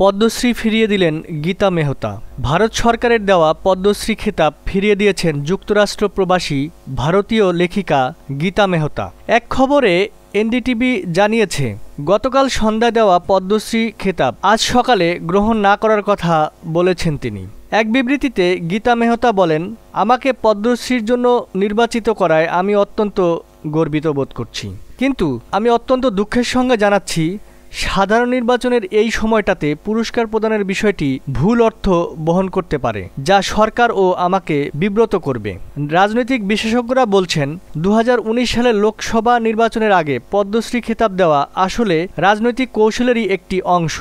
পদ্মশ্রী ফিরিয়ে দিলেন গীতা মেহতা ভারত সরকারের দেওয়া পদ্মশ্রী খেতাব ফিরিয়ে দিয়েছেন যুক্তরাষ্ট্র প্রবাসী ভারতীয় লেখিকা গীতা মেহতা এক খবরে এনডিটিভি জানিয়েছে গতকাল সন্ধ্যা দেওয়া পদ্মশ্রী খেতাব আজ সকালে গ্রহণ না করার কথা বলেছেন তিনি এক বিবৃতিতে গীতা মেহতা বলেন আমাকে পদ্মশ্রীর জন্য নির্বাচিত করায় আমি অত্যন্ত গর্বিত বোধ করছি কিন্তু আমি অত্যন্ত দুঃখের সঙ্গে জানাচ্ছি সাধারণ নির্বাচনের এই সময়টাতে পুরস্কার প্রদানের বিষয়টি ভুল অর্থ বহন করতে পারে যা সরকার ও আমাকে বিব্রত করবে রাজনৈতিক বিশেষজ্ঞরা বলছেন দু সালের লোকসভা নির্বাচনের আগে পদ্মশ্রী খেতাব দেওয়া আসলে রাজনৈতিক কৌশলেরই একটি অংশ